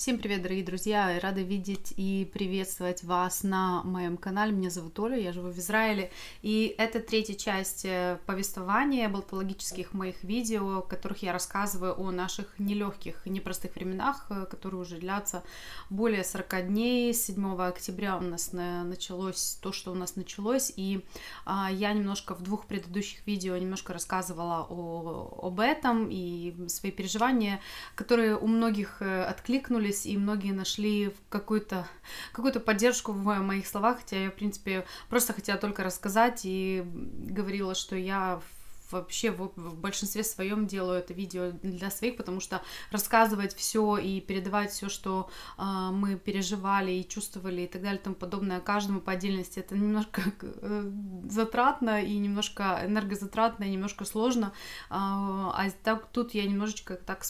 Всем привет, дорогие друзья! Рада видеть и приветствовать вас на моем канале. Меня зовут Оля, я живу в Израиле. И это третья часть э, повествования болтологических моих видео, в которых я рассказываю о наших нелегких, непростых временах, э, которые уже длятся более 40 дней. 7 октября у нас э, началось то, что у нас началось. И а, я немножко в двух предыдущих видео немножко рассказывала о, об этом и свои переживания, которые у многих откликнулись откликнулись, и многие нашли какую-то какую поддержку в моих словах, хотя я, в принципе, просто хотела только рассказать и говорила, что я в вообще в, в большинстве своем делаю это видео для своих, потому что рассказывать все и передавать все, что э, мы переживали и чувствовали и так далее и тому подобное каждому по отдельности, это немножко э, затратно и немножко энергозатратно и немножко сложно. Э, а так тут я немножечко так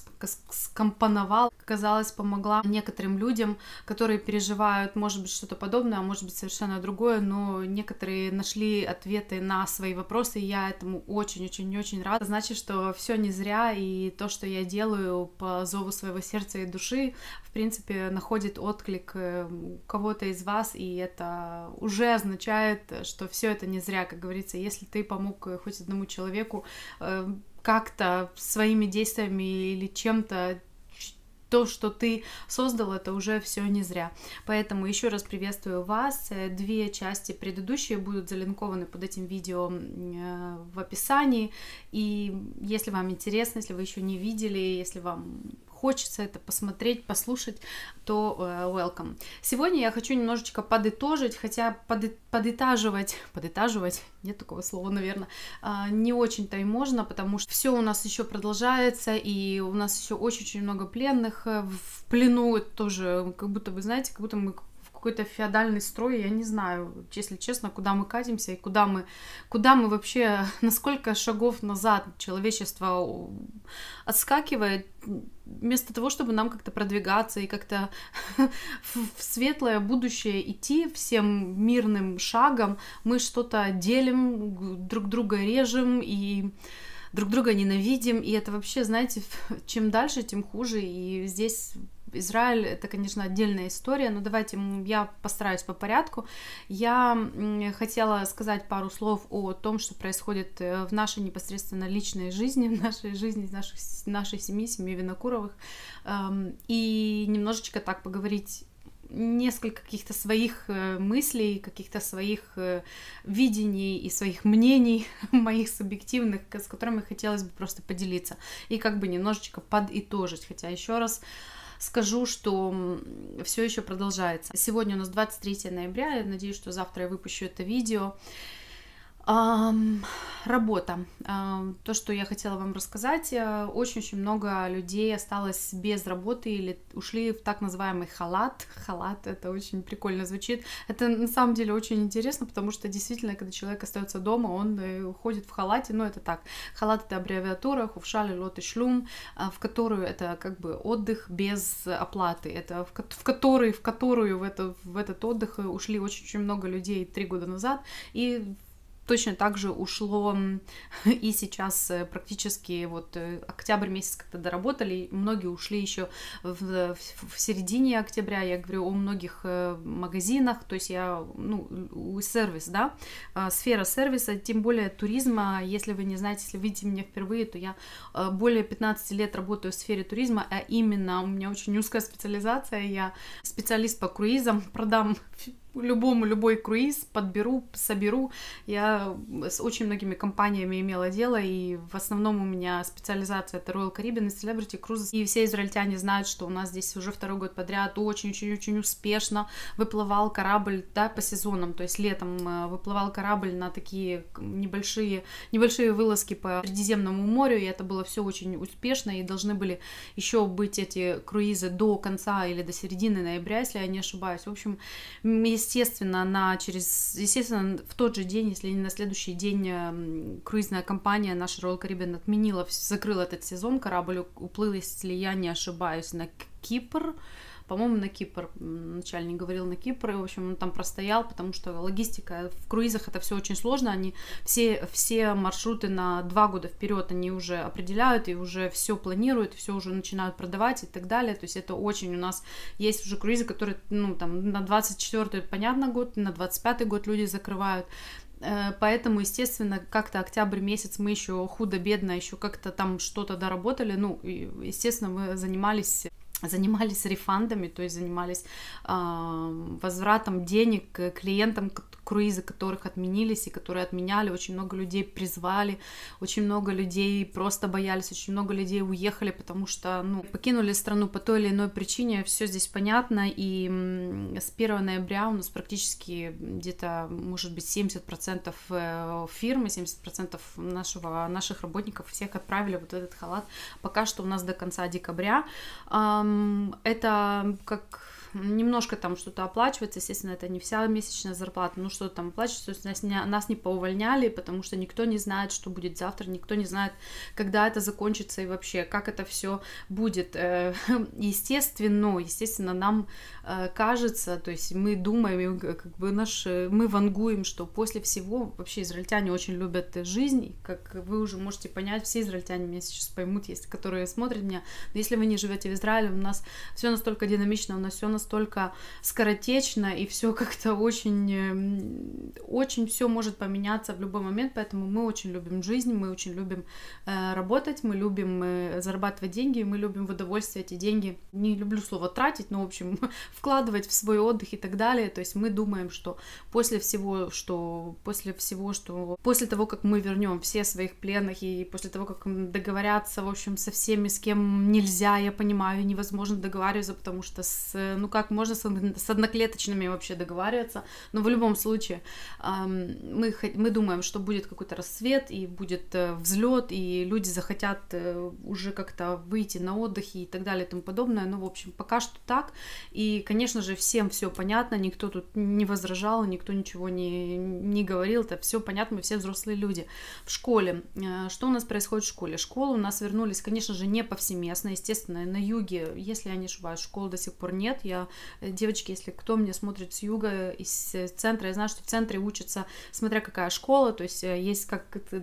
скомпоновал, казалось, помогла некоторым людям, которые переживают, может быть, что-то подобное, а может быть, совершенно другое, но некоторые нашли ответы на свои вопросы, и я этому очень очень-очень-очень рада. Значит, что все не зря, и то, что я делаю по зову своего сердца и души, в принципе, находит отклик э, у кого-то из вас, и это уже означает, что все это не зря, как говорится. Если ты помог э, хоть одному человеку э, как-то своими действиями или чем-то то, что ты создал, это уже все не зря. Поэтому еще раз приветствую вас. Э, две части предыдущие будут залинкованы под этим видео э, в описании. И если вам интересно, если вы еще не видели, если вам хочется это посмотреть, послушать, то э, welcome. Сегодня я хочу немножечко подытожить, хотя под, подытаживать, подытаживать, нет такого слова, наверное, а, не очень-то и можно, потому что все у нас еще продолжается, и у нас еще очень-очень много пленных э, в плену, это тоже э, как будто, вы знаете, как будто мы какой-то феодальный строй, я не знаю, если честно, куда мы катимся и куда мы, куда мы вообще, насколько шагов назад человечество отскакивает, вместо того, чтобы нам как-то продвигаться и как-то в светлое будущее идти всем мирным шагом, мы что-то делим, друг друга режем и друг друга ненавидим, и это вообще, знаете, чем дальше, тем хуже, и здесь Израиль это, конечно, отдельная история, но давайте я постараюсь по порядку. Я хотела сказать пару слов о том, что происходит э, в нашей непосредственно личной жизни, в нашей жизни, наших, нашей семьи, семьи Винокуровых, эм, и немножечко так поговорить несколько каких-то своих э, мыслей, каких-то своих э, видений и своих мнений моих субъективных, с которыми хотелось бы просто поделиться и как бы немножечко подытожить. Хотя еще раз, скажу, что все еще продолжается. Сегодня у нас 23 ноября, я надеюсь, что завтра я выпущу это видео. Работа. А, то, что я хотела вам рассказать, э, очень-очень много людей осталось без работы или ушли в так называемый халат. Халат, это очень прикольно звучит. Это на самом деле очень интересно, потому что действительно, когда человек остается дома, он э, уходит в халате, но ну, это так. Халат это аббревиатура хуфшали, лот и шлюм, а, в которую это как бы отдых без оплаты. Это в, в который, в которую в, это, в этот отдых э, ушли очень-очень много людей три года назад, и точно так же ушло и сейчас э, практически вот э, октябрь месяц, как-то доработали, многие ушли еще в, в середине октября, я говорю о многих э, магазинах, то есть я, ну, сервис, да, а, сфера сервиса, тем более туризма, если вы не знаете, если видите меня впервые, то я более 15 лет работаю в сфере туризма, а именно у меня очень узкая специализация, я специалист по круизам, продам любому любой круиз подберу, соберу. Я с очень многими компаниями имела дело, и в основном у меня специализация это Royal Caribbean и Celebrity Cruises. И все израильтяне знают, что у нас здесь уже второй год подряд очень-очень-очень успешно выплывал корабль, да, по сезонам, то есть летом э, выплывал корабль на такие небольшие, небольшие вылазки по Средиземному морю, и это было все очень успешно, и должны были еще быть эти круизы до конца или до середины ноября, если я не ошибаюсь. В общем, естественно, на через, естественно, в тот же день, если не на следующий день, эм, круизная компания наша Royal Caribbean отменила, закрыла этот сезон, корабль уплыл, если я не ошибаюсь, на Кипр, по-моему, на Кипр. Начальник говорил на Кипр, и, в общем, он там простоял, потому что логистика э, в круизах это все очень сложно. Они все, все маршруты на два года вперед они уже определяют и уже все планируют, все уже начинают продавать и так далее. То есть это очень у нас есть уже круизы, которые, ну, там, на 24 понятно, год, на 25 год люди закрывают. Э, поэтому, естественно, как-то октябрь месяц мы еще худо-бедно, еще как-то там что-то доработали. Ну, естественно, мы занимались занимались рефандами, то есть занимались э, возвратом денег клиентам, круизы которых отменились и которые отменяли, очень много людей призвали, очень много людей просто боялись, очень много людей уехали, потому что ну, покинули страну по той или иной причине, все здесь понятно, и с 1 ноября у нас практически где-то, может быть, 70% э, фирмы, 70% нашего, наших работников всех отправили вот этот халат, пока что у нас до конца декабря. Э, это как немножко там что-то оплачивается, естественно, это не вся месячная зарплата, ну что там оплачивается, то есть нас не, нас не поувольняли, потому что никто не знает, что будет завтра, никто не знает, когда это закончится и вообще, как это все будет. Э, естественно, естественно, нам э, кажется, то есть мы думаем, как бы наш, э, мы вангуем, что после всего вообще израильтяне очень любят жизнь, как вы уже можете понять, все израильтяне меня сейчас поймут, есть которые смотрят меня, но если вы не живете в Израиле, у нас все настолько динамично, у нас все настолько настолько скоротечно, и все как-то очень, эм, очень все может поменяться в любой момент, поэтому мы очень любим жизнь, мы очень любим э, работать, мы любим э, зарабатывать деньги, мы любим в удовольствие эти деньги. Не люблю слово тратить, но, в общем, вкладывать в свой отдых и так далее. То есть мы думаем, что после всего, что после всего, что после того, как мы вернем все своих пленных и после того, как договорятся, в общем, со всеми, с кем нельзя, я понимаю, невозможно договариваться, потому что с, э, ну, как можно с одноклеточными вообще договариваться. Но в любом случае мы, мы думаем, что будет какой-то рассвет и будет э, взлет, и люди захотят э, уже как-то выйти на отдых и так далее и тому подобное. Но ну, в общем, пока что так. И, конечно же, всем все понятно, никто тут не возражал, никто ничего не, не говорил, это все понятно, мы все взрослые люди. В школе, э, что у нас происходит в школе? Школы у нас вернулись, конечно же, не повсеместно, естественно, на юге, если я не ошибаюсь, школ до сих пор нет, я Э, девочки, если кто мне смотрит с юга, из э, центра, я знаю, что в центре учатся, смотря какая школа, то есть э, есть как это,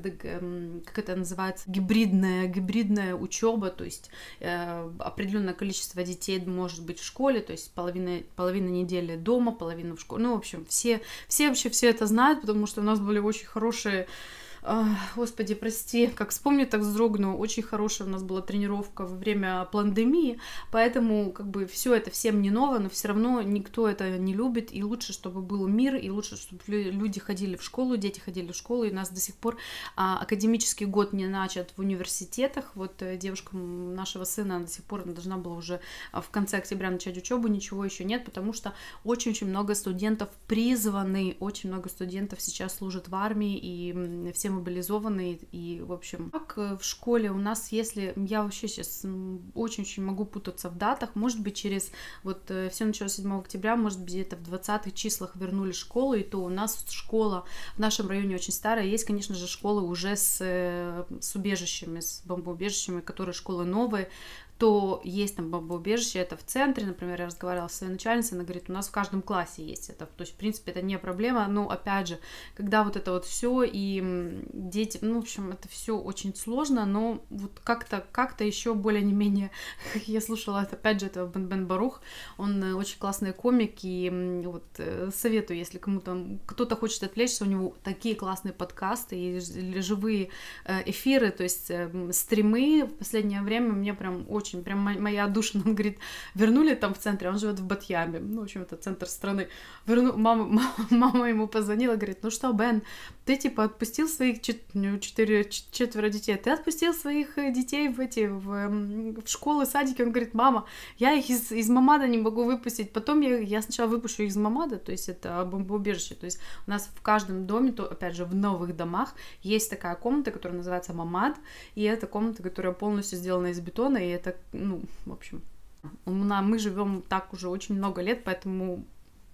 как это называется, гибридная, гибридная учеба, то есть определенное количество детей может быть в школе, то есть половина, половина недели дома, половина в школе, ну, в общем, все, все вообще все это знают, потому что у нас были очень хорошие Господи, прости, как вспомню, так вздрогну. Очень хорошая у нас была тренировка во время пандемии, поэтому как бы все это всем не ново, но все равно никто это не любит, и лучше, чтобы был мир, и лучше, чтобы люди ходили в школу, дети ходили в школу, и у нас до сих пор а, академический год не начат в университетах. Вот э, девушка нашего сына до сих пор она должна была уже а, в конце октября начать учебу, ничего еще нет, потому что очень-очень много студентов призваны, очень много студентов сейчас служат в армии, и все все мобилизованы и, в общем, как э, в школе у нас, если я вообще сейчас очень-очень могу путаться в датах, может быть, через вот э, все началось 7 октября, может быть, где-то в 20-х числах вернули школу, и то у нас школа в нашем районе очень старая, есть, конечно же, школы уже с, э, с убежищами, с бомбоубежищами, которые школы новые, то есть там бомбоубежище, это в центре, например, я разговаривала с своей начальницей, она говорит, у нас в каждом классе есть это, то есть, в принципе, это не проблема, но, опять же, когда вот это вот все и дети, ну, в общем, это все очень сложно, но вот как-то, как-то еще более менее, я слушала, опять же, этого Бен Бен Барух, он э, очень классный комик, и вот э, советую, если кому-то, кто-то хочет отвлечься, у него такие классные подкасты и живые э, эфиры, то есть стримы в последнее время мне прям очень очень прям моя душа Он говорит, вернули там в центре, а он живет в Батьяме, ну, в общем, это центр страны. Верну... Мама, мама, мама ему позвонила, говорит, ну что, Бен, ты типа отпустил своих чет... Ну, четыре, четверо детей, ты отпустил своих э, детей в эти, в, эм, в школы, садики? Он говорит, мама, я их из, из Мамада не могу выпустить, потом я, я сначала выпущу их из Мамада, то есть это бомбоубежище, то есть у нас в каждом доме, то, опять же, в новых домах есть такая комната, которая называется Мамад, и это комната, которая полностью сделана из бетона, и это ну, в общем, мы живем так уже очень много лет, поэтому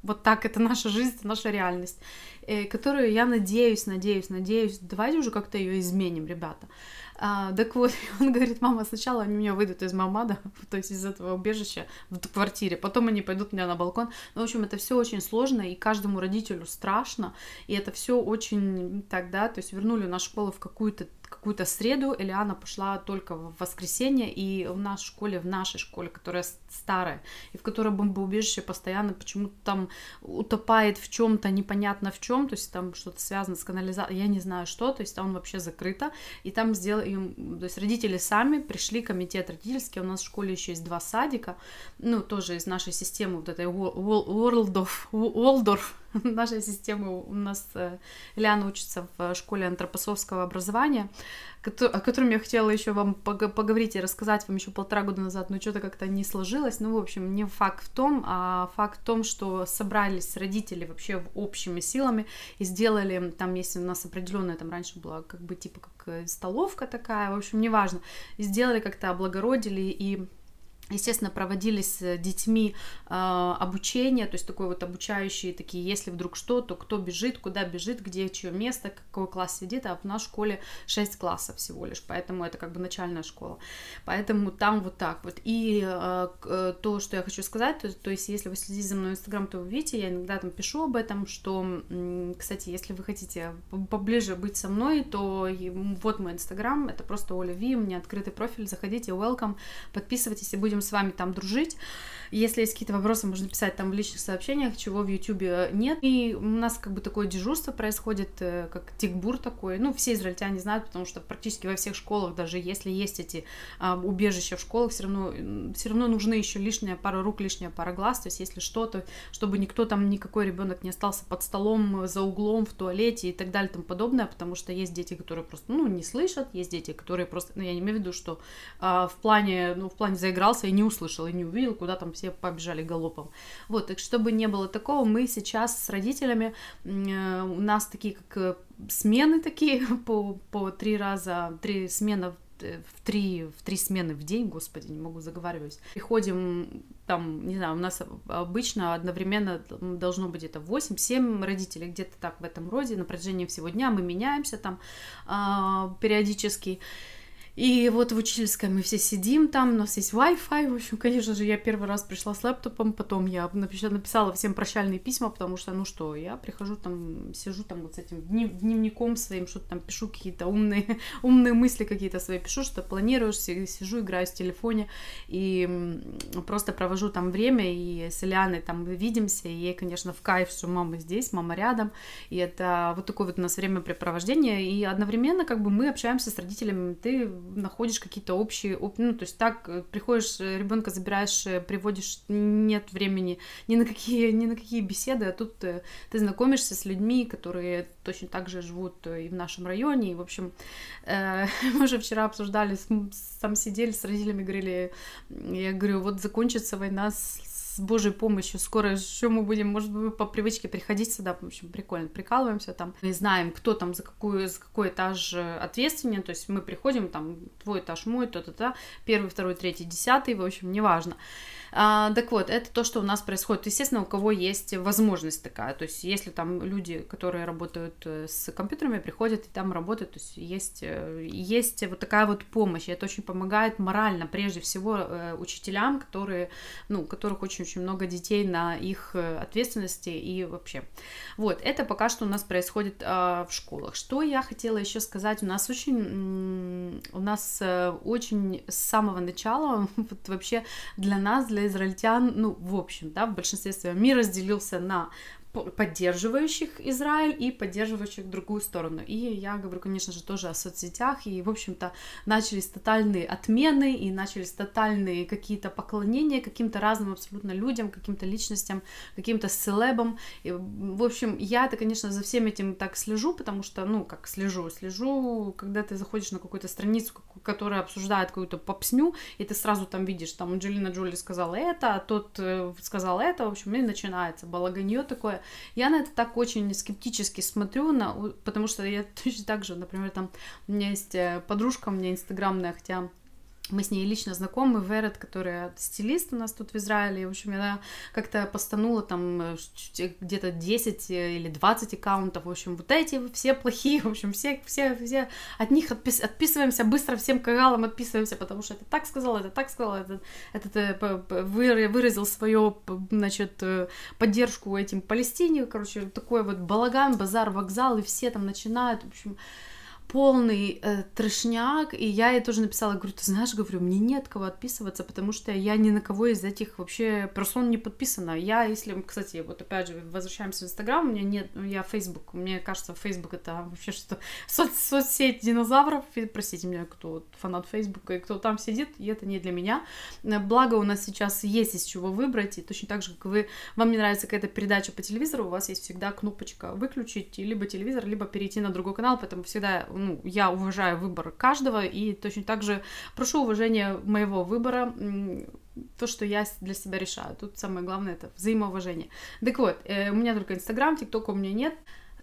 вот так это наша жизнь, это наша реальность, э, которую я надеюсь, надеюсь, надеюсь, давайте уже как-то ее изменим, ребята. А, так вот, он говорит, мама, сначала они меня выйдут из мамада, то есть из этого убежища в квартире, потом они пойдут меня на балкон. Ну, в общем, это все очень сложно, и каждому родителю страшно, и это все очень тогда, то есть вернули нашу школу в какую-то какую-то среду, Элиана пошла только в воскресенье, и в нашей школе, в нашей школе, которая старая, и в которой бомбоубежище постоянно почему-то там утопает в чем-то непонятно в чем, то есть там что-то связано с канализацией, я не знаю что, то есть там вообще закрыто, и там сделали, то есть родители сами пришли, комитет родительский, у нас в школе еще есть два садика, ну, тоже из нашей системы вот этой World of, Waldorf, нашей системы. У нас э, Ляна учится в э, школе антропосовского образования, о котором я хотела еще вам поговорить и рассказать вам еще полтора года назад, но что-то как-то не сложилось. Ну, в общем, не факт в том, а факт в том, что собрались родители вообще в общими силами и сделали, там есть у нас определенная, там раньше была как бы типа как э, столовка такая, в общем, неважно, и сделали как-то облагородили и Естественно, проводились с э, детьми э, обучение, то есть такой вот обучающие такие, если вдруг что, то кто бежит, куда бежит, где чье место, какой класс сидит, а в нашей школе 6 классов всего лишь, поэтому это как бы начальная школа. Поэтому там вот так вот. И э, э, то, что я хочу сказать, то, то есть если вы следите за мной в Инстаграм, то вы видите, я иногда там пишу об этом, что, кстати, если вы хотите поближе быть со мной, то вот мой Инстаграм, это просто Оля Ви, у меня открытый профиль, заходите, welcome, подписывайтесь и будете будем с вами там дружить. Если есть какие-то вопросы, можно писать там в личных сообщениях, чего в Ютубе э, нет. И у нас как бы такое дежурство происходит, э, как тикбур такой. Ну, все израильтяне знают, потому что практически во всех школах, даже если есть эти а, убежища в школах, все равно, все равно нужны еще лишняя пара рук, лишняя пара глаз. То есть, если что-то, чтобы никто там, никакой ребенок не остался под столом, э, за углом, в туалете и так далее и тому подобное, потому что есть дети, которые просто, ну, не слышат, есть дети, которые просто, ну, я не имею в виду, что а, в плане, ну, в плане заигрался, и не услышал, и не увидел, куда там все побежали галопом. Вот, так чтобы не было такого, мы сейчас с родителями, э, у нас такие как э, смены такие по, по три раза, три смена э, в три, в три смены в день, господи, не могу заговариваюсь. Приходим, там, не знаю, у нас обычно одновременно должно быть где-то 8-7 родителей, где-то так в этом роде, на протяжении всего дня мы меняемся там э, периодически. периодически и вот в учительской мы все сидим там, у нас есть Wi-Fi. В общем, конечно же, я первый раз пришла с лэптопом, потом я написала всем прощальные письма, потому что, ну что, я прихожу там, сижу там вот с этим дневником своим, что-то там пишу, какие-то умные, умные мысли какие-то свои пишу, что планируешь, сижу, играю в телефоне и просто провожу там время, и с Ильяной там видимся, и ей, конечно, в кайф, что мама здесь, мама рядом, и это вот такое вот у нас времяпрепровождение, и одновременно как бы мы общаемся с родителями, ты находишь какие-то общие, ну, то есть так э, приходишь, э, ребенка забираешь, э, приводишь, нет времени ни на какие, ни на какие беседы, а тут ты, ты знакомишься с людьми, которые точно так же живут и в нашем районе, и, в общем, э, мы уже вчера обсуждали, сам сидели с родителями, говорили, я говорю, вот закончится война с с Божьей помощью скоро еще мы будем, может быть, по привычке приходить сюда, в общем, прикольно, прикалываемся там, и знаем, кто там за, какую, за какой этаж э, ответственен, то есть мы приходим, там, твой этаж мой, то-то-то, первый, второй, третий, десятый, в общем, неважно. А, так вот, это то, что у нас происходит. Естественно, у кого есть возможность такая, то есть если там люди, которые работают э, с компьютерами, приходят и там работают, то есть есть, э, есть вот такая вот помощь, и это очень помогает морально, прежде всего, э, учителям, которые, ну, у которых очень-очень много детей на их ответственности и вообще. Вот, это пока что у нас происходит а, в школах. Что я хотела еще сказать? У нас очень, у нас очень с самого начала, вот вообще для нас, для израильтян, ну, в общем, да, в большинстве своем мир разделился на поддерживающих Израиль и поддерживающих другую сторону. И я говорю, конечно же, тоже о соцсетях. И, в общем-то, начались тотальные отмены и начались тотальные какие-то поклонения каким-то разным абсолютно людям, каким-то личностям, каким-то селебам. И, в общем, я это, конечно, за всем этим так слежу, потому что, ну, как слежу, слежу, когда ты заходишь на какую-то страницу, которая обсуждает какую-то попсню, и ты сразу там видишь, там Анджелина Джоли сказала это, а тот э, сказал это, в общем, и начинается балаганье такое. Я на это так очень скептически смотрю, на, потому что я точно так же, например, там у меня есть э, подружка, у меня инстаграмная, хотя мы с ней лично знакомы, Верет, которая стилист у нас тут в Израиле, в общем, она как-то постанула там э, где-то 10 э, или 20 аккаунтов, в общем, вот эти все плохие, в общем, все, все, все, от них отпис, отписываемся, быстро всем кагалам отписываемся, потому что это так сказал, это так сказал, этот, этот э, выразил свою, значит, поддержку этим Палестине, короче, такой вот балаган, базар, вокзал, и все там начинают, в общем, полный э, трешняк, и я ей тоже написала, говорю, ты знаешь, говорю, мне нет кого отписываться, потому что я ни на кого из этих вообще персон не подписана. Я, если, кстати, вот опять же, возвращаемся в Инстаграм, у меня нет, я Фейсбук, мне кажется, Фейсбук это вообще что соц, соцсеть динозавров, простите меня, кто фанат Фейсбука и кто там сидит, и это не для меня. Э, благо у нас сейчас есть из чего выбрать, и точно так же, как вы, вам не нравится какая-то передача по телевизору, у вас есть всегда кнопочка выключить либо телевизор, либо перейти на другой канал, поэтому всегда у ну, я уважаю выбор каждого и точно так же прошу уважения моего выбора, то, что я для себя решаю. Тут самое главное это взаимоуважение. Так вот, э, у меня только Инстаграм, ТикТока у меня нет.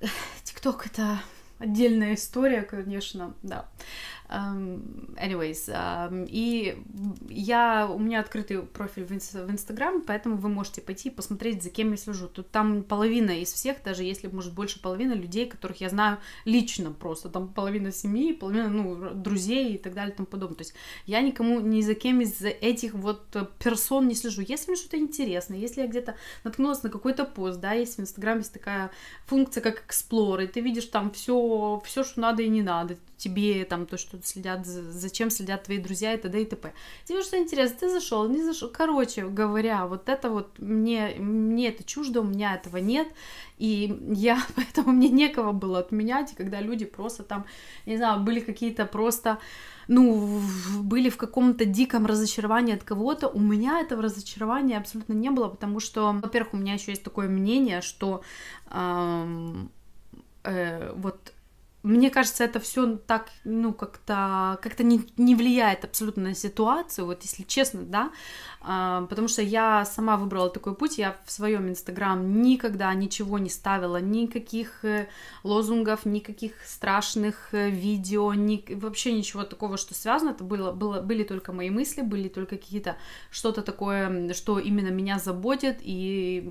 ТикТок это отдельная история, конечно, да. Эм, anyways, эм, и я, у меня открытый профиль в Инстаграм, поэтому вы можете пойти и посмотреть, за кем я слежу. Тут там половина из всех, даже если, может, больше половины людей, которых я знаю лично просто. Там половина семьи, половина, ну, друзей и так далее и тому подобное. То есть я никому, ни за кем из этих вот персон не слежу. Если мне что-то интересно, если я где-то наткнулась на какой-то пост, да, есть в Инстаграме есть такая функция, как Explore, и ты видишь там все, все, что надо и не надо тебе там то, что тут следят, зачем следят твои друзья и т.д. и т.п. Тебе что интересно, ты зашел, не зашел. Короче говоря, вот это вот мне, мне это чуждо, у меня этого нет, и я, поэтому мне некого было отменять, и когда люди просто там, не знаю, были какие-то просто ну, были в каком-то диком разочаровании от кого-то. У меня этого разочарования абсолютно не было, потому что, во-первых, у меня еще есть такое мнение, что э, э, вот мне кажется, это все так, ну, как-то как-то не, не влияет абсолютно на ситуацию, вот если честно, да, а, потому что я сама выбрала такой путь, я в своем инстаграм никогда ничего не ставила, никаких э, лозунгов, никаких страшных э, видео, ни, вообще ничего такого, что связано, это было, было, были только мои мысли, были только какие-то что-то такое, что именно меня заботит, и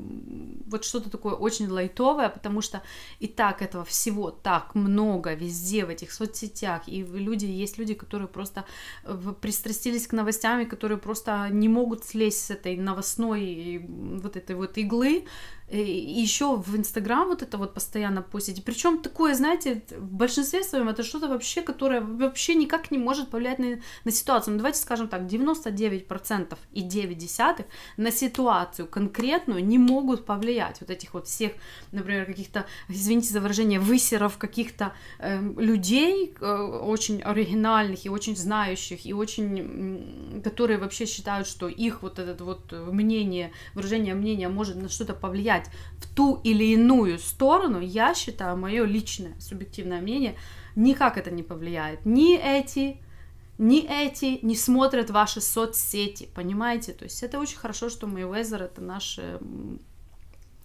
вот что-то такое очень лайтовое, потому что и так этого всего так много, много везде, в этих соцсетях, и люди, есть люди, которые просто э, пристрастились к новостям, которые просто не могут слезть с этой новостной вот этой вот иглы, Э, и еще в Инстаграм вот это вот постоянно постить. Причем такое, знаете, в большинстве своем это что-то вообще, которое вообще никак не может повлиять на, на ситуацию. Ну, давайте скажем так, 99% и 9 десятых на ситуацию конкретную не могут повлиять. Вот этих вот всех, например, каких-то, извините за выражение, высеров каких-то э, людей, э, очень оригинальных и очень знающих, и очень, которые вообще считают, что их вот это вот э, мнение, выражение мнения может на что-то повлиять влиять в ту или иную сторону, я считаю, мое личное субъективное мнение, никак это не повлияет. Ни эти, ни эти не смотрят ваши соцсети, понимаете? То есть это очень хорошо, что Мэйвезер это наш эм,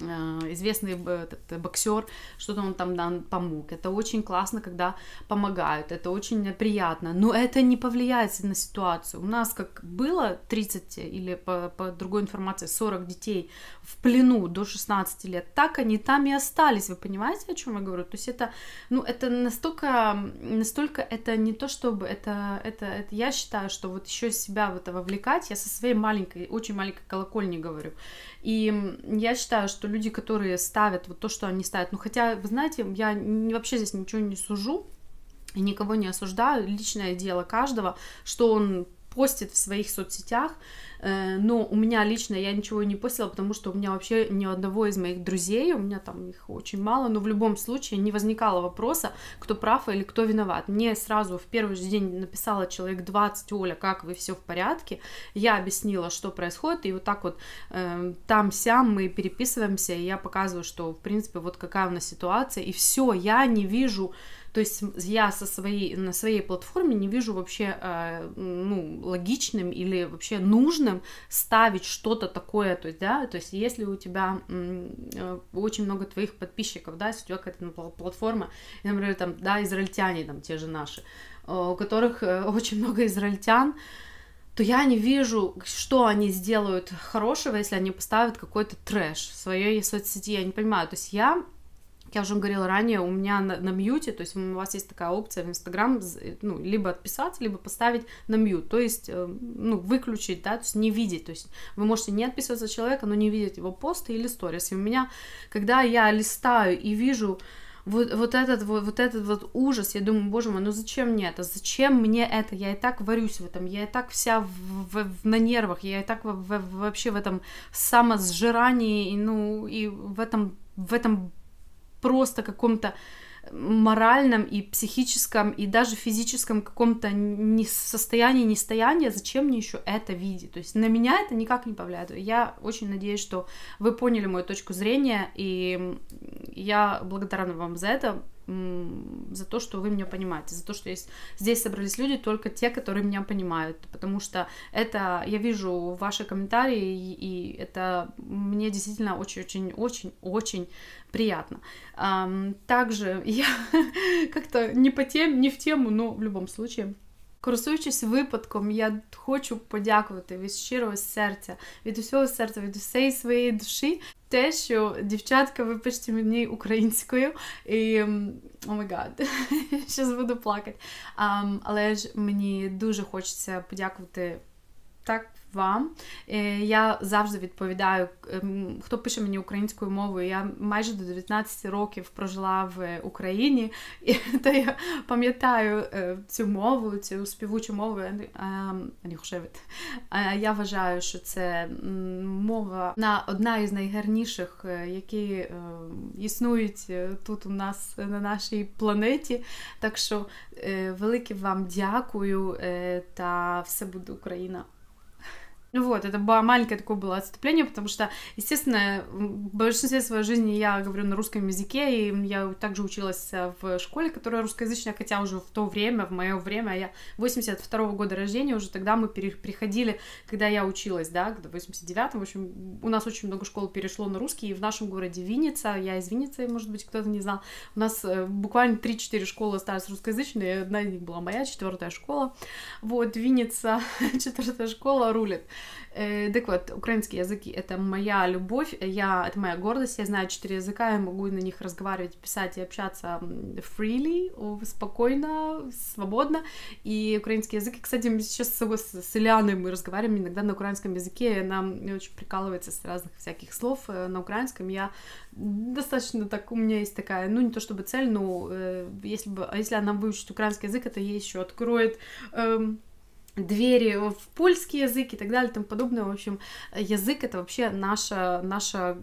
Э, известный этот э, боксер, что-то он там нам помог. Это очень классно, когда помогают, это очень приятно, но это не повлияет на ситуацию. У нас как было 30 или по, по другой информации 40 детей в плену до 16 лет, так они там и остались, вы понимаете, о чем я говорю? То есть это, ну, это настолько, настолько это не то, чтобы это, это, это я считаю, что вот еще себя в это вовлекать, я со своей маленькой, очень маленькой колокольни говорю, и я считаю, что люди, которые ставят вот то, что они ставят, ну хотя, вы знаете, я вообще здесь ничего не сужу, никого не осуждаю, личное дело каждого, что он постит в своих соцсетях, Э, но у меня лично я ничего не постила, потому что у меня вообще ни одного из моих друзей, у меня там их очень мало, но в любом случае не возникало вопроса, кто прав или кто виноват. Мне сразу в первый же день написала человек 20, Оля, как вы все в порядке, я объяснила, что происходит, и вот так вот э, там-сям мы переписываемся, и я показываю, что, в принципе, вот какая у нас ситуация, и все, я не вижу то есть я со своей, на своей платформе не вижу вообще э, ну, логичным или вообще нужным ставить что-то такое. То есть, да, то есть если у тебя э, очень много твоих подписчиков, да, если у тебя какая-то ну, платформа, например, там, да, израильтяне там те же наши, э, у которых э, очень много израильтян, то я не вижу, что они сделают хорошего, если они поставят какой-то трэш в своей соцсети. Я не понимаю. То есть я я уже говорила ранее, у меня на, на мьюте, то есть у вас есть такая опция в Инстаграм, ну, либо отписаться, либо поставить на мьют, то есть, э, ну, выключить, да, то есть не видеть, то есть вы можете не отписываться от человека, но не видеть его посты или сторис, и у меня, когда я листаю и вижу вот, вот, этот, вот, вот этот вот ужас, я думаю, боже мой, ну зачем мне это, зачем мне это, я и так варюсь в этом, я и так вся в, в, в, на нервах, я и так в, в, вообще в этом самосжирании, ну, и в этом, в этом просто каком-то моральном и психическом, и даже физическом каком-то не состоянии, нестоянии, зачем мне еще это видеть? То есть на меня это никак не повлияет. Я очень надеюсь, что вы поняли мою точку зрения, и я благодарна вам за это за то, что вы меня понимаете, за то, что есть, здесь собрались люди только те, которые меня понимают, потому что это, я вижу ваши комментарии, и, и это мне действительно очень-очень-очень-очень приятно. Также я как-то не по тем, не в тему, но в любом случае Користуючись випадком, я хочу подякувати від щирого серця, від усього серця, від усієї своєї душі. Те, що дівчатка, ви пишете мені українською, і о май гад, щас буду плакати. Um, але ж мені дуже хочеться подякувати так вам. Е, я завжди відповідаю, ем, хто пише мені українською мовою. Я майже до 19 років прожила в Україні, і то я пам'ятаю е, цю мову, цю співучу мову. Ем, е, я вважаю, що це мова на одна із найгарніших, які існують тут у нас на нашій планеті. Так що велике вам дякую та все буде Україна. Ну вот, это было маленькое такое было отступление, потому что, естественно, в большинстве своей жизни я говорю на русском языке, и я также училась э, в школе, которая русскоязычная, хотя уже в то время, в мое время, а я 82 -го года рождения, уже тогда мы приходили, когда я училась, да, когда 89 в общем, у нас очень много школ перешло на русский, и в нашем городе Винница, я из Винницы, может быть, кто-то не знал, у нас э, буквально 3-4 школы остались русскоязычные, одна из них была моя, четвертая школа, вот, Винница, четвертая школа рулит. Э, так вот, украинские языки — это моя любовь, я, это моя гордость, я знаю четыре языка, я могу на них разговаривать, писать и общаться freely, спокойно, свободно, и украинский язык, кстати, мы сейчас с, с Ильяной мы разговариваем иногда на украинском языке, она мне очень прикалывается с разных всяких слов э, на украинском, я достаточно так, у меня есть такая, ну, не то чтобы цель, но э, если, бы, а если она выучит украинский язык, это ей еще откроет... Э, двери в польский язык и так далее и тому подобное. В общем, язык это вообще наша, наша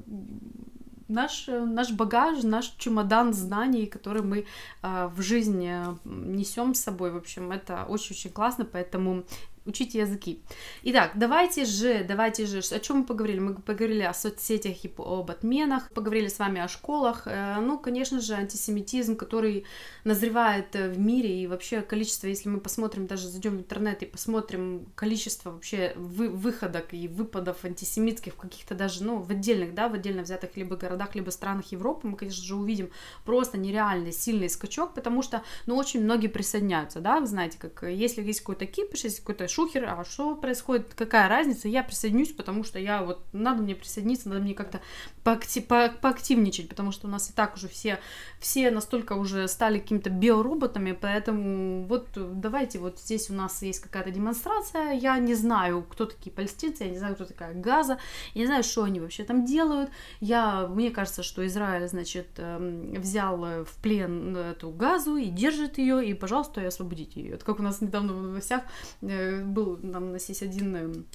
наш, наш багаж, наш чемодан знаний, который мы а, э, в жизни несем с собой. В общем, это очень-очень классно, поэтому учите языки. Итак, давайте же, давайте же, о чем мы поговорили? Мы поговорили о соцсетях и об отменах, поговорили с вами о школах, э, ну, конечно же, антисемитизм, который назревает э, в мире, и вообще количество, если мы посмотрим, даже зайдем в интернет и посмотрим количество вообще вы, выходок и выпадов антисемитских в каких-то даже, ну, в отдельных, да, в отдельно взятых либо городах, либо странах Европы, мы, конечно же, увидим просто нереальный сильный скачок, потому что, ну, очень многие присоединяются, да, вы знаете, как э, если есть какой-то кипиш, если какой-то шухер, а что происходит, какая разница, я присоединюсь, потому что я вот, надо мне присоединиться, надо мне как-то поакти- по- поактивничать, потому что у нас и так уже все, все настолько уже стали какими-то биороботами, поэтому вот давайте вот здесь у нас есть какая-то демонстрация, я не знаю, кто такие палестинцы, я не знаю, кто такая Газа, я не знаю, что они вообще там делают, я, мне кажется, что Израиль, значит, эм, взял в плен эту Газу и держит ее, и, пожалуйста, освободите ее. Это как у нас недавно в новостях э, был там на сись один эм,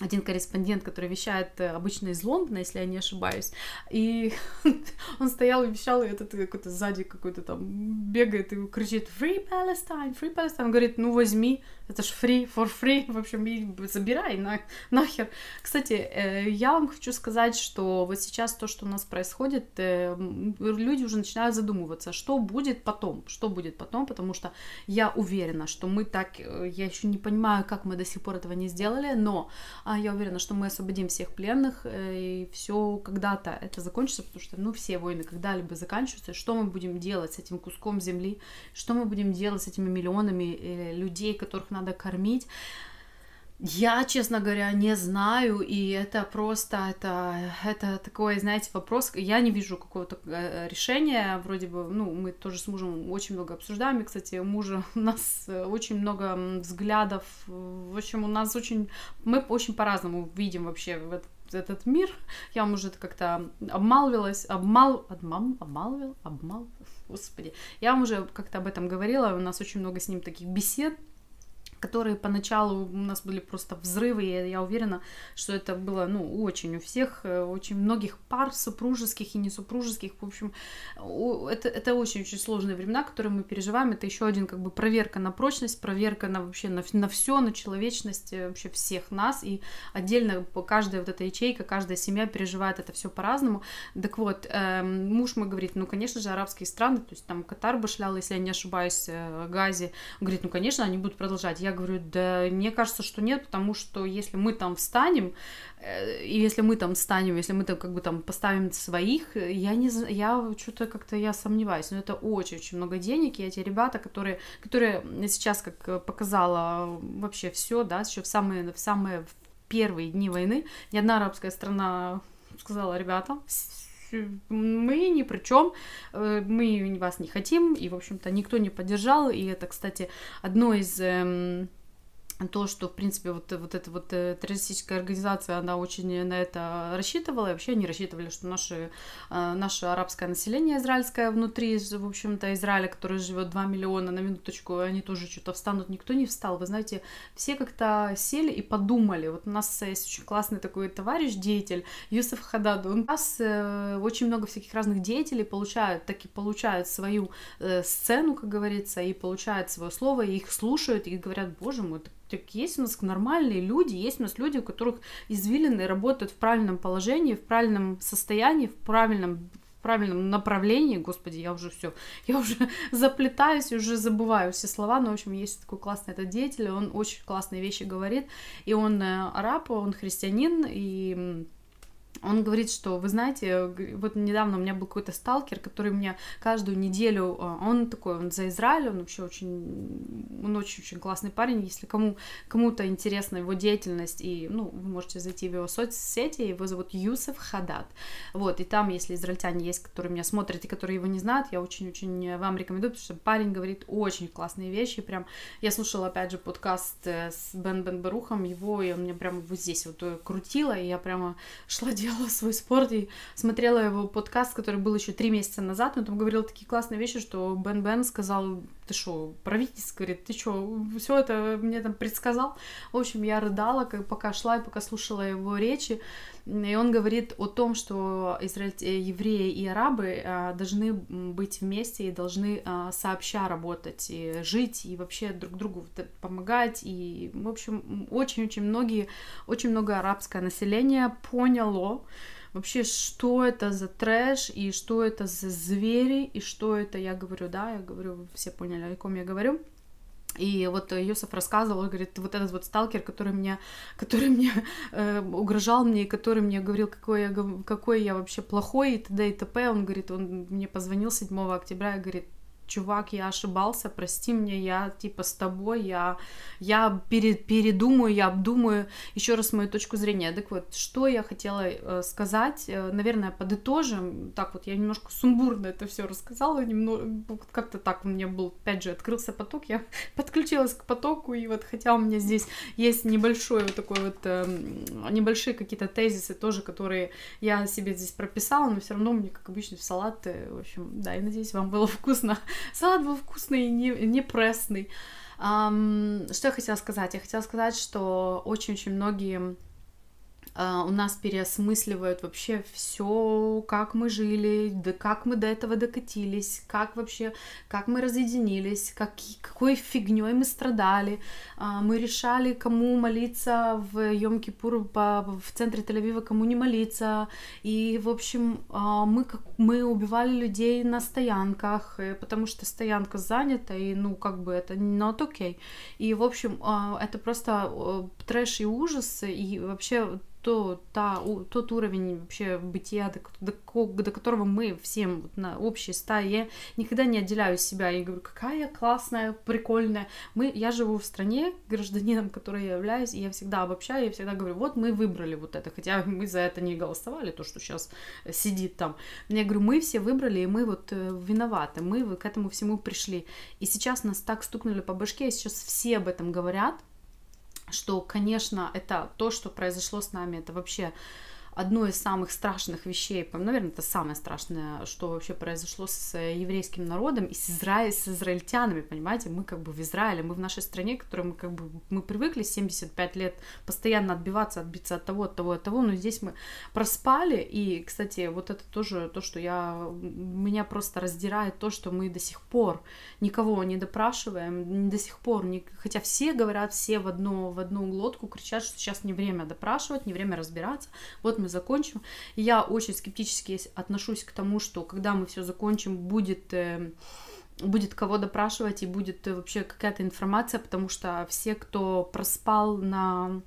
один корреспондент, который вещает э, обычно из Лондона, если я не ошибаюсь, и он стоял и вещал, и этот какой-то сзади какой-то там бегает и кричит «Free Palestine! Free Palestine!» Он говорит «Ну возьми, это ж free, for free, в общем, и забирай на, нахер». Кстати, э, я вам хочу сказать, что вот сейчас то, что у нас происходит, э, люди уже начинают задумываться, что будет потом, что будет потом, потому что я уверена, что мы так, я еще не понимаю, как мы до сих пор этого не сделали, но а Я уверена, что мы освободим всех пленных, э, и все когда-то это закончится, потому что, ну, все войны когда-либо заканчиваются. Что мы будем делать с этим куском земли? Что мы будем делать с этими миллионами э, людей, которых надо кормить? Я, честно говоря, не знаю, и это просто, это, это такой, знаете, вопрос, я не вижу какого-то э, решения, вроде бы, ну, мы тоже с мужем очень много обсуждаем, и, кстати, у мужа у нас э, очень много взглядов, в общем, у нас очень, мы очень по-разному видим вообще этот этот мир. Я вам уже как-то обмалвилась, обмал, обмам, обмалвил, обмал, господи. Я вам уже как-то об этом говорила, у нас очень много с ним таких бесед, которые поначалу у нас были просто взрывы, и я уверена, что это было, ну, очень у всех, э, очень многих пар супружеских и несупружеских, в общем, это, это очень-очень сложные времена, которые мы переживаем, это еще один, как бы, проверка на прочность, проверка на вообще, на, на все, на человечность э, вообще всех нас, и отдельно каждая вот эта ячейка, каждая семья переживает это все по-разному, так вот, эм, муж мой говорит, ну, конечно же, арабские страны, то есть там Катар бы башлял, если я не ошибаюсь, э, Гази, он говорит, ну, конечно, они будут продолжать, я говорю, да мне кажется, что нет, потому что если мы там встанем, э, и если мы там встанем, если мы там как бы там поставим своих, я не знаю, я что-то как-то я сомневаюсь, но это очень-очень много денег, и эти ребята, которые, которые сейчас, как показала вообще все, да, еще в самые, в самые первые дни войны, ни одна арабская страна сказала, ребята, Э, мы ни при чем, э, мы вас не хотим, и, в общем-то, никто не поддержал, и это, кстати, одно из эм, то, что, в принципе, вот, э, вот эта вот э, террористическая организация, она очень на это рассчитывала, и вообще они рассчитывали, что наши, э, наше арабское население израильское внутри, в общем-то, Израиля, которое живет 2 миллиона, на минуточку, они тоже что-то встанут, никто не встал, вы знаете, все как-то сели и подумали, вот у нас есть очень классный такой товарищ, деятель, Юсеф Хададу, у нас очень много всяких разных деятелей получают, так и получают свою сцену, как говорится, и получают свое слово, и их слушают, и говорят, боже мой, так есть у нас нормальные люди, есть у нас люди, у которых извилины работают в правильном положении, в правильном состоянии, в правильном правильном направлении, господи, я уже все, я уже заплетаюсь, уже забываю все слова, но, ну, в общем, есть такой классный этот деятель, он очень классные вещи говорит, и он араб, э, он христианин, и он говорит, что, вы знаете, вот недавно у меня был какой-то сталкер, который мне каждую неделю, э, он такой, он за Израиль, он вообще очень, он очень-очень классный парень, если кому, кому-то интересна его деятельность, и, ну, вы можете зайти в его соцсети, его зовут Юсеф Хадат, вот, и там, если израильтяне есть, которые меня смотрят и которые его не знают, я очень-очень вам рекомендую, потому что парень говорит очень классные вещи, прям, я слушала, опять же, подкаст э, с Бен Бен Барухом его, и он меня прям вот здесь вот э, крутило и я прямо шла делать смотрела свой спорт и смотрела его подкаст, который был еще три месяца назад, но там говорил такие классные вещи, что Бен Бен сказал ты что, правительство говорит, ты что, все это мне там предсказал. В общем, я рыдала, как, пока шла и пока слушала его речи. И он говорит о том, что израиль... Э, евреи и арабы а, должны быть вместе и должны а, сообща работать, и жить, и вообще друг другу помогать. И, в общем, очень-очень многие, очень много арабское население поняло, вообще, что это за трэш, и что это за звери, и что это, я говорю, да, я говорю, все поняли, о ком я говорю. И вот Йосиф рассказывал, говорит, вот этот вот сталкер, который меня, который мне э, угрожал мне, и который мне говорил, какой я, какой я вообще плохой и т.д. и т.п. Он говорит, он мне позвонил 7 октября и говорит, чувак, я ошибался, прости меня, я типа с тобой, я, я перед, передумаю, я обдумаю еще раз мою точку зрения. Так вот, что я хотела э, сказать, э, наверное, подытожим, так вот, я немножко сумбурно это все рассказала, немного, как-то так у меня был, опять же, открылся поток, я подключилась к потоку, и вот хотя у меня здесь есть небольшой вот такой вот, эм, небольшие какие-то тезисы тоже, которые я себе здесь прописала, но все равно мне, как обычно, в салат, э, в общем, да, я надеюсь, вам было вкусно Салат был вкусный и не, не пресный. Um, что я хотела сказать? Я хотела сказать, что очень-очень многие а, у нас переосмысливают вообще все, как мы жили, да как мы до этого докатились, как вообще, как мы разъединились, как, какой фигней мы страдали. А, мы решали, кому молиться в Йом-Кипур в центре Тель-Авива, кому не молиться. И, в общем, а, мы, мы убивали людей на стоянках, э, потому что стоянка занята, и, ну, как бы это not okay. И, в общем, это просто трэш и ужас, и вообще то, та, у, тот уровень вообще бытия, до, до, до которого мы всем вот, на общей стае, я никогда не отделяю себя и говорю, какая я классная, прикольная. Мы, я живу в стране, гражданином которой я являюсь, и я всегда обобщаю, я всегда говорю, вот мы выбрали вот это, хотя мы за это не голосовали, то, что сейчас э, сидит там. Я говорю, мы все выбрали, и мы вот э, виноваты, мы к этому всему пришли. И сейчас нас так стукнули по башке, и сейчас все об этом говорят, что, конечно, это то, что произошло с нами, это вообще одно из самых страшных вещей, наверное, это самое страшное, что вообще произошло с еврейским народом и с, изра... с израильтянами, понимаете, мы как бы в Израиле, мы в нашей стране, которой мы как бы мы привыкли 75 лет постоянно отбиваться, отбиться от того, от того, от того, но здесь мы проспали, и, кстати, вот это тоже то, что я, меня просто раздирает то, что мы до сих пор никого не допрашиваем, до сих пор, не... хотя все говорят, все в одну, в одну глотку кричат, что сейчас не время допрашивать, не время разбираться, вот мы закончим. Я очень скептически отношусь к тому, что когда мы все закончим, будет э, будет кого допрашивать и будет э, вообще какая-то информация, потому что все, кто проспал на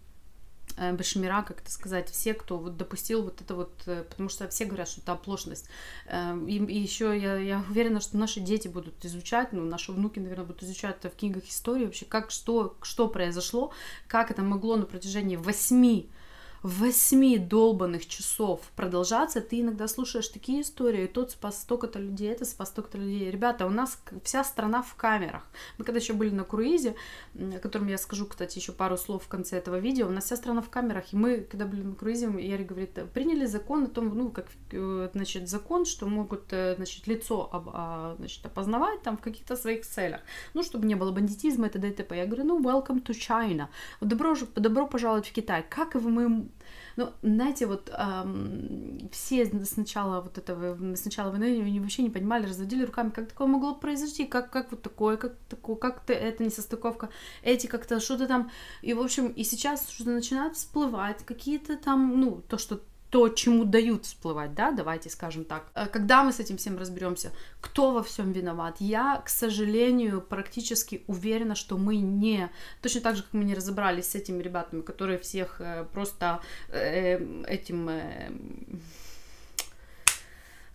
э, Башмира, как это сказать, все, кто вот допустил вот это вот, потому что все говорят, что это оплошность. Эм, и, и еще я, я уверена, что наши дети будут изучать, ну, наши внуки, наверное, будут изучать это в книгах истории вообще, как, что, что произошло, как это могло на протяжении восьми 8 8 долбанных часов продолжаться, ты иногда слушаешь такие истории, тот спас столько-то людей, это спас столько-то людей. Ребята, у нас вся страна в камерах. Мы когда еще были на круизе, о котором я скажу, кстати, еще пару слов в конце этого видео, у нас вся страна в камерах, и мы, когда были на круизе, Ярик говорит, приняли закон о том, ну, как, э, значит, закон, что могут, э, значит, лицо об, а, значит, опознавать там в каких-то своих целях, ну, чтобы не было бандитизма это т.д. и т.п. Я говорю, ну, welcome to China, добро, добро пожаловать в Китай, как и в ну, знаете, вот эм, все сначала вот этого, сначала войны они вообще не понимали, разводили руками, как такое могло произойти, как, как вот такое, как такое, как-то это состыковка эти как-то что-то там. И, в общем, и сейчас что-то начинает всплывать, какие-то там, ну, то, что то, чему дают всплывать, да, давайте скажем так. Э, когда мы с этим всем разберемся, кто во всем виноват? Я, к сожалению, практически уверена, что мы не. Точно так же, как мы не разобрались с этими ребятами, которые всех э, просто э, этим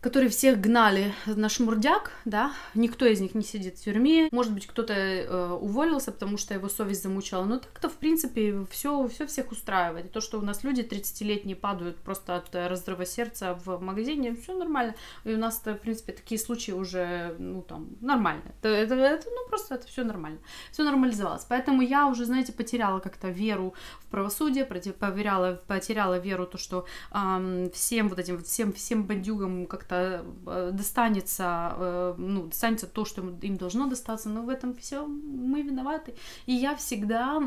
которые всех гнали на шмурдяк, да, никто из них не сидит в тюрьме, может быть, кто-то э, уволился, потому что его совесть замучала, но ну, так-то, в принципе, все, все всех устраивает, и то, что у нас люди 30-летние падают просто от э, разрыва сердца в магазине, все нормально, и у нас, в принципе, такие случаи уже, ну, там, нормально, это, это, это ну, просто это все нормально, все нормализовалось, поэтому я уже, знаете, потеряла как-то веру в правосудие, потеряла, потеряла веру в то, что э, всем вот этим, всем, всем бандюгам как как-то э, достанется, э, ну, достанется то, что им должно достаться, но в этом все мы виноваты. И я всегда,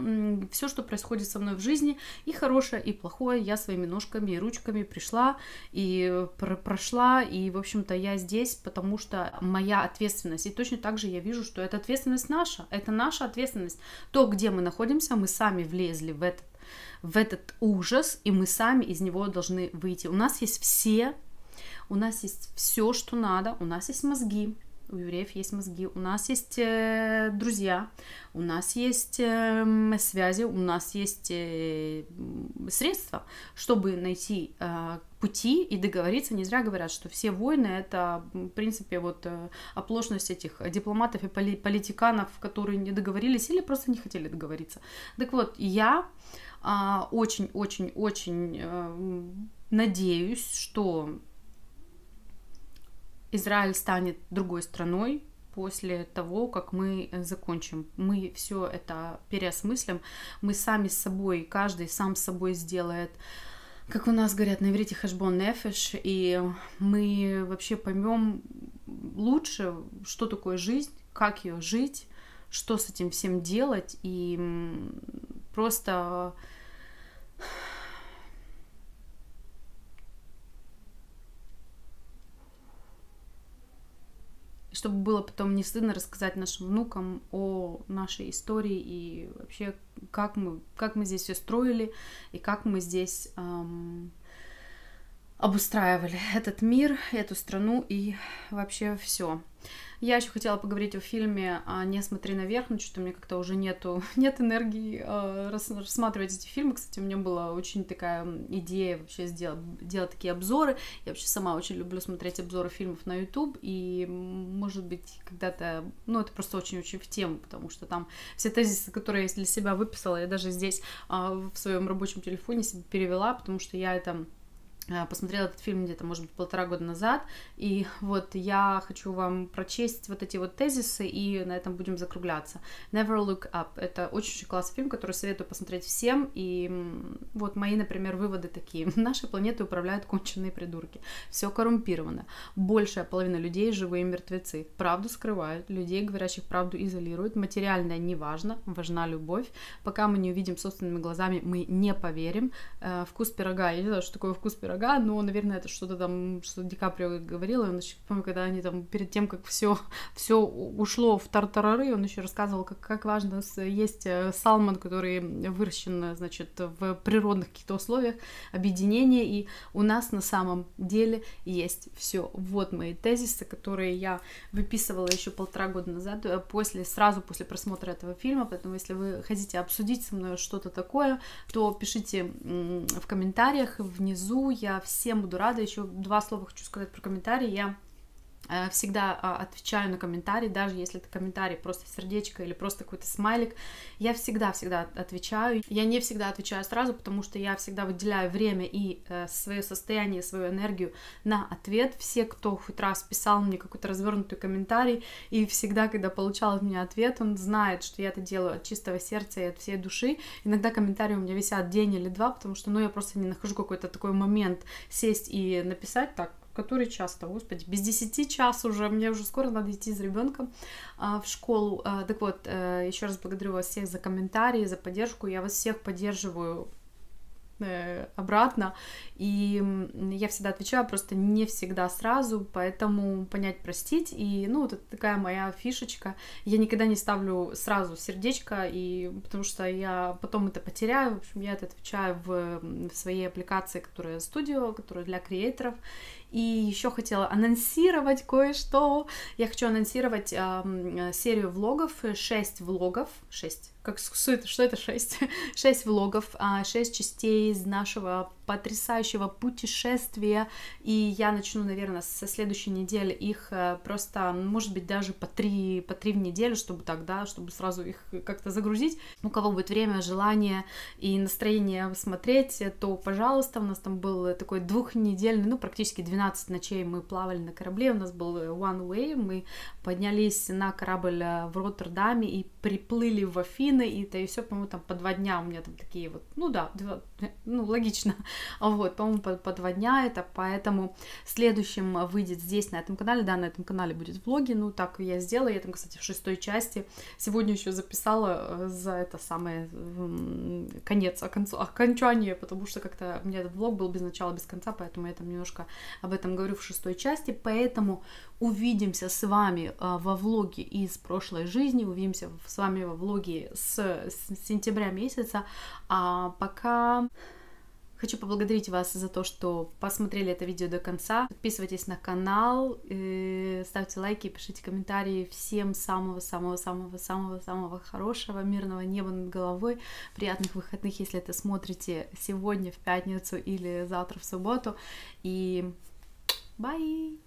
все, что происходит со мной в жизни, и хорошее, и плохое, я своими ножками и ручками пришла и пр прошла, и, в общем-то, я здесь, потому что моя ответственность. И точно так же я вижу, что это ответственность наша, это наша ответственность. То, где мы находимся, мы сами влезли в этот в этот ужас, и мы сами из него должны выйти. У нас есть все у нас есть все, что надо, у нас есть мозги, у евреев есть мозги, у нас есть э, друзья, у нас есть э, связи, у нас есть э, средства, чтобы найти э, пути и договориться. Не зря говорят, что все войны это, в принципе, вот э, оплошность этих дипломатов и поли- политиканов, которые не договорились или просто не хотели договориться. Так вот, я очень-очень-очень а, э, надеюсь, что Израиль станет другой страной после того, как мы э, закончим. Мы все это переосмыслим, мы сами с собой, каждый сам с собой сделает как у нас говорят на иврите хэшбон нефеш, и мы вообще поймем лучше, что такое жизнь, как ее жить, что с этим всем делать, и просто чтобы было потом не стыдно рассказать нашим внукам о нашей истории и вообще как мы как мы здесь все строили и как мы здесь эм, обустраивали этот мир эту страну и вообще все я еще хотела поговорить о фильме а, «Не смотри наверх», но ну, что-то мне как-то уже нету, нет энергии а, рассматривать эти фильмы. Кстати, у меня была очень такая идея вообще сделать, делать такие обзоры. Я вообще сама очень люблю смотреть обзоры фильмов на YouTube, и, может быть, когда-то... Ну, это просто очень-очень в тему, потому что там все тезисы, которые я для себя выписала, я даже здесь а, в своем рабочем телефоне себе перевела, потому что я это Э, посмотрела этот фильм где-то, может быть, полтора года назад, и вот я хочу вам прочесть вот эти вот тезисы, и на этом будем закругляться. Never Look Up — это очень-очень классный фильм, который советую посмотреть всем, и вот мои, например, выводы такие. наши планеты управляют конченые придурки. Все коррумпировано. Большая половина людей — живые мертвецы. Правду скрывают, людей, говорящих правду, изолируют. Материальное не важно, важна любовь. Пока мы не увидим собственными глазами, мы не поверим. Э, вкус пирога, я не знаю, что такое вкус пирога, дорога, но, наверное, это что-то там, что Ди Каприо говорил, и он еще, помню, когда они там, перед тем, как все все ушло в тартарары, он еще рассказывал, как, как важно есть э, салмон, который выращен, значит, в природных каких-то условиях, объединение, и у нас на самом деле есть все. Вот мои тезисы, которые я выписывала еще полтора года назад, э, после, сразу после просмотра этого фильма, поэтому если вы хотите обсудить со мной что-то такое, то пишите в комментариях внизу, я всем буду рада. Еще два слова хочу сказать про комментарии. Я Э, всегда а, отвечаю на комментарии, даже если это комментарий просто сердечко или просто какой-то смайлик, я всегда-всегда отвечаю. Я не всегда отвечаю сразу, потому что я всегда выделяю время и э, свое состояние, свою энергию на ответ. Все, кто хоть раз писал мне какой-то развернутый комментарий, и всегда, когда получал от меня ответ, он знает, что я это делаю от чистого сердца и от всей души. Иногда комментарии у меня висят день или два, потому что, ну, я просто не нахожу какой-то такой момент сесть и написать так, который часто, господи, без 10 час уже, мне уже скоро надо идти с ребенком а, в школу. А, так вот, а, э, еще раз благодарю вас всех за комментарии, за поддержку. Я вас всех поддерживаю э, обратно. И я всегда отвечаю, просто не всегда сразу, поэтому понять, простить. И, ну, вот это такая моя фишечка. Я никогда не ставлю сразу сердечко, и потому что я потом это потеряю. В общем, я это отвечаю в, в своей аппликации, которая студио, которая для креаторов. И еще хотела анонсировать кое-что. Я хочу анонсировать э, серию влогов, 6 влогов, 6 как что это, шесть шесть влогов, а, шесть частей из нашего потрясающего путешествия. И я начну, наверное, со следующей недели их э, просто, может быть, даже по три по три в неделю, чтобы тогда, чтобы сразу их как-то загрузить. У кого будет время, желание и настроение смотреть, то, пожалуйста, у нас там был такой двухнедельный, ну, практически 12 ночей мы плавали на корабле, у нас был one way, мы поднялись на корабль э, в Роттердаме и приплыли в Афины, витамины, и это и все, по-моему, там по два дня у меня там такие вот, ну да, два, ну логично, вот, по-моему, по, по два дня это, поэтому следующим выйдет здесь, на этом канале, да, на этом канале будет влоги, ну так я сделала, я там, кстати, в шестой части, сегодня еще записала э, за это самое эм, конец, оконцу, окончание, потому что как-то у меня этот влог был без начала, без конца, поэтому я там немножко об этом говорю в шестой части, поэтому увидимся с вами э, во влоге из прошлой жизни, увидимся с вами во влоге с, с сентября месяца. А пока хочу поблагодарить вас за то, что посмотрели это видео до конца. Подписывайтесь на канал, э, ставьте лайки, пишите комментарии. Всем самого-самого-самого-самого-самого хорошего, мирного неба над головой, приятных выходных, если это смотрите сегодня в пятницу или завтра в субботу. И бай!